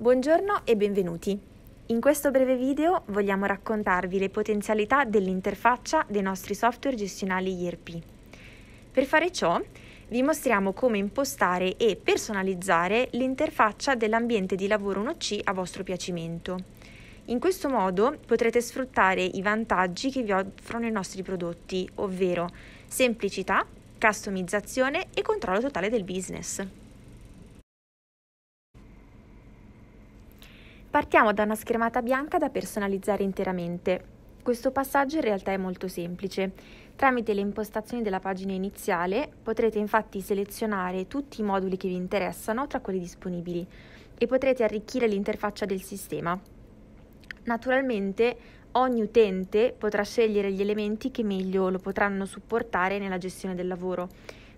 Buongiorno e benvenuti. In questo breve video vogliamo raccontarvi le potenzialità dell'interfaccia dei nostri software gestionali IRP. Per fare ciò, vi mostriamo come impostare e personalizzare l'interfaccia dell'ambiente di lavoro 1C a vostro piacimento. In questo modo potrete sfruttare i vantaggi che vi offrono i nostri prodotti, ovvero semplicità, customizzazione e controllo totale del business. Partiamo da una schermata bianca da personalizzare interamente. Questo passaggio in realtà è molto semplice. Tramite le impostazioni della pagina iniziale potrete infatti selezionare tutti i moduli che vi interessano tra quelli disponibili e potrete arricchire l'interfaccia del sistema. Naturalmente ogni utente potrà scegliere gli elementi che meglio lo potranno supportare nella gestione del lavoro,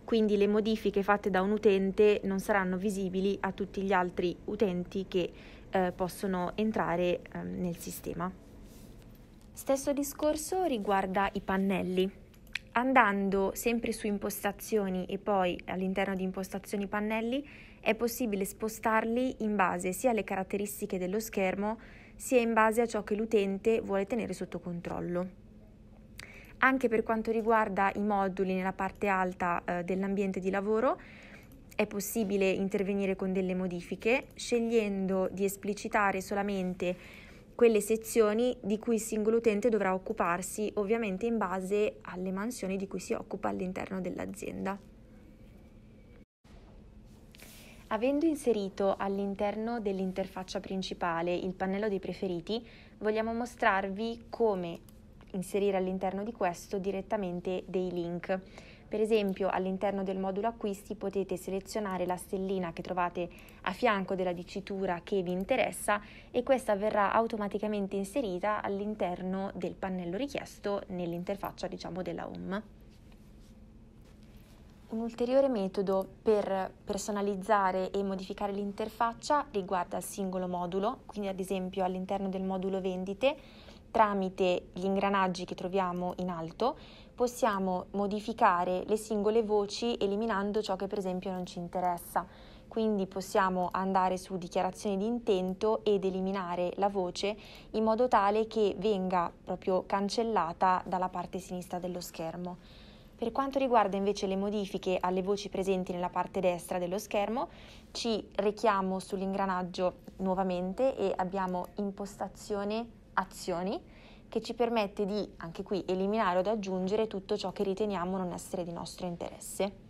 quindi le modifiche fatte da un utente non saranno visibili a tutti gli altri utenti che eh, possono entrare eh, nel sistema. Stesso discorso riguarda i pannelli. Andando sempre su impostazioni e poi all'interno di impostazioni pannelli è possibile spostarli in base sia alle caratteristiche dello schermo sia in base a ciò che l'utente vuole tenere sotto controllo. Anche per quanto riguarda i moduli nella parte alta eh, dell'ambiente di lavoro, è possibile intervenire con delle modifiche, scegliendo di esplicitare solamente quelle sezioni di cui il singolo utente dovrà occuparsi, ovviamente in base alle mansioni di cui si occupa all'interno dell'azienda. Avendo inserito all'interno dell'interfaccia principale il pannello dei preferiti, vogliamo mostrarvi come inserire all'interno di questo direttamente dei link. Per esempio all'interno del modulo acquisti potete selezionare la stellina che trovate a fianco della dicitura che vi interessa e questa verrà automaticamente inserita all'interno del pannello richiesto nell'interfaccia diciamo, della home. Un ulteriore metodo per personalizzare e modificare l'interfaccia riguarda il singolo modulo, quindi ad esempio all'interno del modulo vendite tramite gli ingranaggi che troviamo in alto possiamo modificare le singole voci eliminando ciò che per esempio non ci interessa. Quindi possiamo andare su dichiarazione di intento ed eliminare la voce in modo tale che venga proprio cancellata dalla parte sinistra dello schermo. Per quanto riguarda invece le modifiche alle voci presenti nella parte destra dello schermo, ci rechiamo sull'ingranaggio nuovamente e abbiamo impostazione azioni che ci permette di, anche qui, eliminare o aggiungere tutto ciò che riteniamo non essere di nostro interesse.